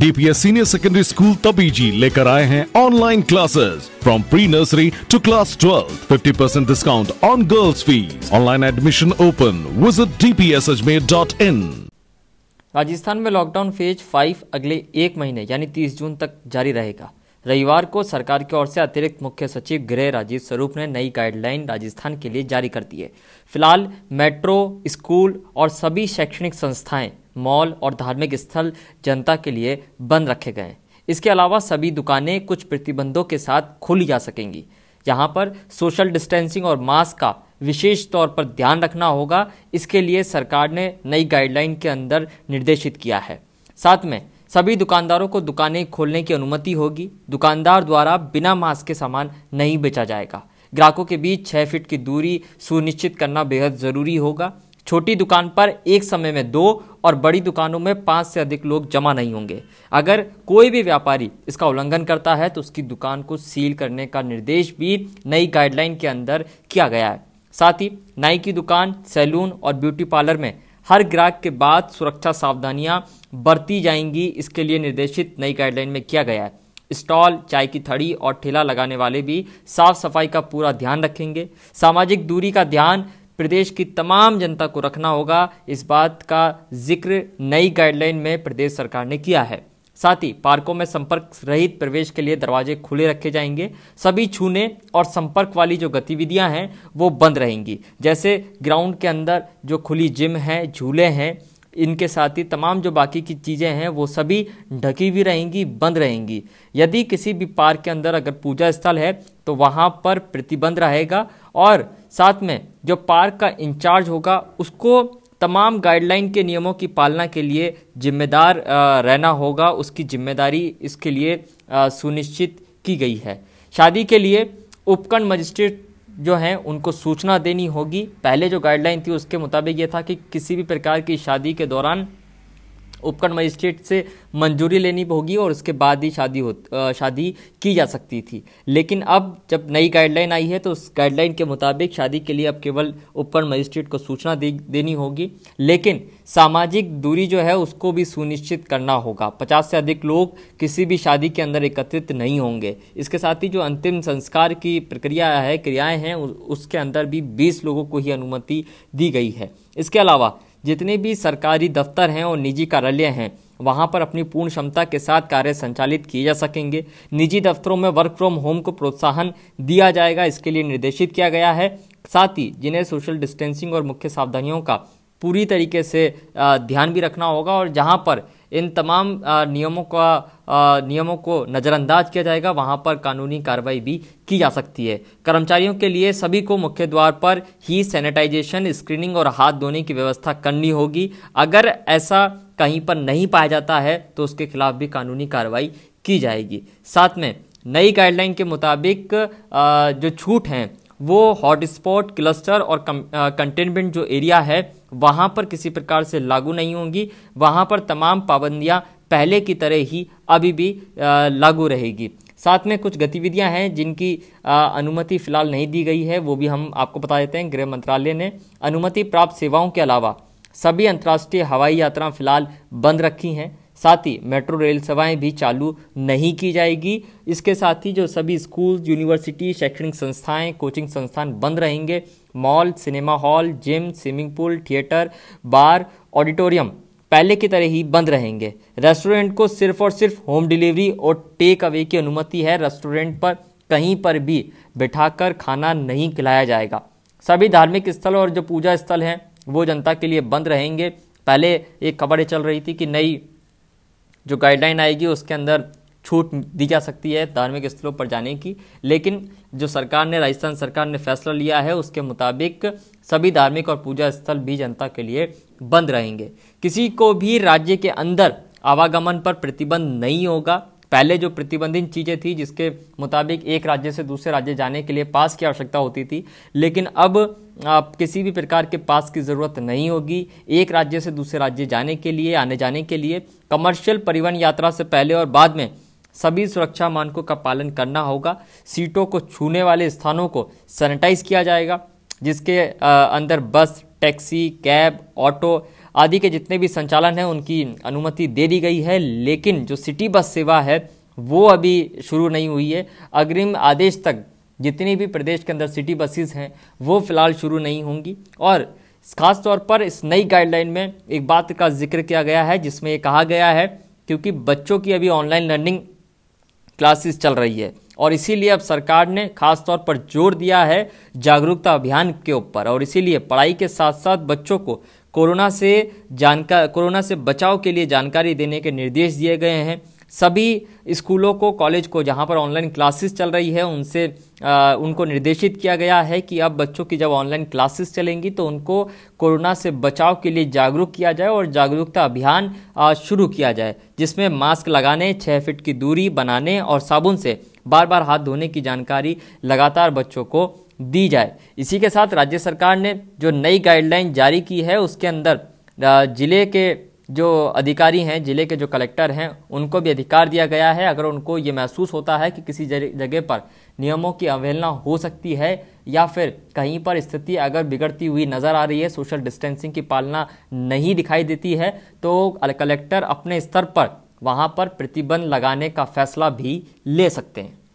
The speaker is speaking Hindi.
DPS senior secondary school Tabiji लेकर आए हैं online classes from pre nursery to class twelfth fifty percent discount on girls fees online admission open visit DPS Ajmer dot in Rajasthan में लॉकडाउन फेज फाइव अगले एक महीने यानी तीस जून तक जारी रहेगा रविवार को सरकार की ओर से अतिरिक्त मुख्य सचिव गृह राजीव स्वरूप ने नई गाइडलाइन राजस्थान के लिए जारी कर दी है फिलहाल मेट्रो स्कूल और सभी शैक्षणिक संस्थाएं मॉल और धार्मिक स्थल जनता के लिए बंद रखे गए इसके अलावा सभी दुकानें कुछ प्रतिबंधों के साथ खोली जा सकेंगी यहाँ पर सोशल डिस्टेंसिंग और मास्क का विशेष तौर पर ध्यान रखना होगा इसके लिए सरकार ने नई गाइडलाइन के अंदर निर्देशित किया है साथ में सभी दुकानदारों को दुकानें खोलने की अनुमति होगी दुकानदार द्वारा बिना मास्क के सामान नहीं बेचा जाएगा ग्राहकों के बीच छः फीट की दूरी सुनिश्चित करना बेहद ज़रूरी होगा छोटी दुकान पर एक समय में दो और बड़ी दुकानों में पाँच से अधिक लोग जमा नहीं होंगे अगर कोई भी व्यापारी इसका उल्लंघन करता है तो उसकी दुकान को सील करने का निर्देश भी नई गाइडलाइन के अंदर किया गया है साथ ही नाई की दुकान सैलून और ब्यूटी पार्लर में हर ग्राहक के बाद सुरक्षा सावधानियां बरती जाएंगी इसके लिए निर्देशित नई गाइडलाइन में किया गया है स्टॉल चाय की थड़ी और ठेला लगाने वाले भी साफ सफाई का पूरा ध्यान रखेंगे सामाजिक दूरी का ध्यान प्रदेश की तमाम जनता को रखना होगा इस बात का जिक्र नई गाइडलाइन में प्रदेश सरकार ने किया है साथ ही पार्कों में संपर्क रहित प्रवेश के लिए दरवाजे खुले रखे जाएंगे सभी छूने और संपर्क वाली जो गतिविधियां हैं वो बंद रहेंगी जैसे ग्राउंड के अंदर जो खुली जिम है झूले हैं इनके साथ ही तमाम जो बाकी की चीज़ें हैं वो सभी ढकी हुई रहेंगी बंद रहेंगी यदि किसी भी पार्क के अंदर अगर पूजा स्थल है तो वहाँ पर प्रतिबंध रहेगा और साथ में जो पार्क का इंचार्ज होगा उसको तमाम गाइडलाइन के नियमों की पालना के लिए जिम्मेदार रहना होगा उसकी जिम्मेदारी इसके लिए सुनिश्चित की गई है शादी के लिए उपकंड मजिस्ट्रेट जो हैं उनको सूचना देनी होगी पहले जो गाइडलाइन थी उसके मुताबिक ये था कि किसी भी प्रकार की शादी के दौरान उपकरण मजिस्ट्रेट से मंजूरी लेनी होगी और उसके बाद ही शादी हो शादी की जा सकती थी लेकिन अब जब नई गाइडलाइन आई है तो उस गाइडलाइन के मुताबिक शादी के लिए अब केवल उपकरण मजिस्ट्रेट को सूचना दे देनी होगी लेकिन सामाजिक दूरी जो है उसको भी सुनिश्चित करना होगा पचास से अधिक लोग किसी भी शादी के अंदर एकत्रित नहीं होंगे इसके साथ ही जो अंतिम संस्कार की प्रक्रिया है क्रियाएँ हैं उसके अंदर भी बीस लोगों को ही अनुमति दी गई है इसके अलावा जितने भी सरकारी दफ्तर हैं और निजी कार्यालय हैं वहाँ पर अपनी पूर्ण क्षमता के साथ कार्य संचालित किए जा सकेंगे निजी दफ्तरों में वर्क फ्रॉम होम को प्रोत्साहन दिया जाएगा इसके लिए निर्देशित किया गया है साथ ही जिन्हें सोशल डिस्टेंसिंग और मुख्य सावधानियों का पूरी तरीके से ध्यान भी रखना होगा और जहाँ पर इन तमाम नियमों का नियमों को नज़रअंदाज किया जाएगा वहाँ पर कानूनी कार्रवाई भी की जा सकती है कर्मचारियों के लिए सभी को मुख्य द्वार पर ही सैनिटाइजेशन स्क्रीनिंग और हाथ धोने की व्यवस्था करनी होगी अगर ऐसा कहीं पर नहीं पाया जाता है तो उसके खिलाफ भी कानूनी कार्रवाई की जाएगी साथ में नई गाइडलाइन के मुताबिक जो छूट हैं वो हॉटस्पॉट क्लस्टर और कंटेनमेंट जो एरिया है वहां पर किसी प्रकार से लागू नहीं होंगी वहां पर तमाम पाबंदियां पहले की तरह ही अभी भी लागू रहेगी साथ में कुछ गतिविधियां हैं जिनकी अनुमति फिलहाल नहीं दी गई है वो भी हम आपको बता देते हैं गृह मंत्रालय ने अनुमति प्राप्त सेवाओं के अलावा सभी अंतर्राष्ट्रीय हवाई यात्राएं फिलहाल बंद रखी हैं साथ ही मेट्रो रेल सेवाएं भी चालू नहीं की जाएगी इसके साथ ही जो सभी स्कूल यूनिवर्सिटी शैक्षणिक संस्थाएं कोचिंग संस्थान बंद रहेंगे mall cinema hall gym swimming pool theatre bar auditorium पहले की तरह ही बंद रहेंगे रेस्टोरेंट को सिर्फ और सिर्फ होम डिलीवरी और टेक अवे की अनुमति है रेस्टोरेंट पर कहीं पर भी बिठाकर खाना नहीं खिलाया जाएगा सभी धार्मिक स्थल और जो पूजा स्थल हैं वो जनता के लिए बंद रहेंगे पहले एक खबर चल रही थी कि नई जो गाइडलाइन आएगी उसके अंदर छूट दी जा सकती है धार्मिक स्थलों पर जाने की लेकिन जो सरकार ने राजस्थान सरकार ने फैसला लिया है उसके मुताबिक सभी धार्मिक और पूजा स्थल भी जनता के लिए बंद रहेंगे किसी को भी राज्य के अंदर आवागमन पर प्रतिबंध नहीं होगा पहले जो प्रतिबंधित चीज़ें थी जिसके मुताबिक एक राज्य से दूसरे राज्य जाने के लिए पास की आवश्यकता होती थी लेकिन अब आप किसी भी प्रकार के पास की ज़रूरत नहीं होगी एक राज्य से दूसरे राज्य जाने के लिए आने जाने के लिए कमर्शियल परिवहन यात्रा से पहले और बाद में सभी सुरक्षा मानकों का पालन करना होगा सीटों को छूने वाले स्थानों को सैनिटाइज किया जाएगा जिसके अंदर बस टैक्सी कैब ऑटो आदि के जितने भी संचालन हैं उनकी अनुमति दे दी गई है लेकिन जो सिटी बस सेवा है वो अभी शुरू नहीं हुई है अग्रिम आदेश तक जितनी भी प्रदेश के अंदर सिटी बसेस हैं वो फ़िलहाल शुरू नहीं होंगी और ख़ास तौर पर इस नई गाइडलाइन में एक बात का जिक्र किया गया है जिसमें ये कहा गया है क्योंकि बच्चों की अभी ऑनलाइन लर्निंग क्लासेस चल रही है और इसीलिए अब सरकार ने खास तौर पर जोर दिया है जागरूकता अभियान के ऊपर और इसीलिए पढ़ाई के साथ साथ बच्चों को कोरोना से जानकार कोरोना से बचाव के लिए जानकारी देने के निर्देश दिए गए हैं सभी स्कूलों को कॉलेज को जहाँ पर ऑनलाइन क्लासेस चल रही है उनसे आ, उनको निर्देशित किया गया है कि अब बच्चों की जब ऑनलाइन क्लासेस चलेंगी तो उनको कोरोना से बचाव के लिए जागरूक किया जाए और जागरूकता अभियान शुरू किया जाए जिसमें मास्क लगाने छः फिट की दूरी बनाने और साबुन से बार बार हाथ धोने की जानकारी लगातार बच्चों को दी जाए इसी के साथ राज्य सरकार ने जो नई गाइडलाइन जारी की है उसके अंदर जिले के जो अधिकारी हैं जिले के जो कलेक्टर हैं उनको भी अधिकार दिया गया है अगर उनको ये महसूस होता है कि किसी जगह पर नियमों की अवहेलना हो सकती है या फिर कहीं पर स्थिति अगर बिगड़ती हुई नज़र आ रही है सोशल डिस्टेंसिंग की पालना नहीं दिखाई देती है तो कलेक्टर अपने स्तर पर वहाँ पर प्रतिबंध लगाने का फैसला भी ले सकते हैं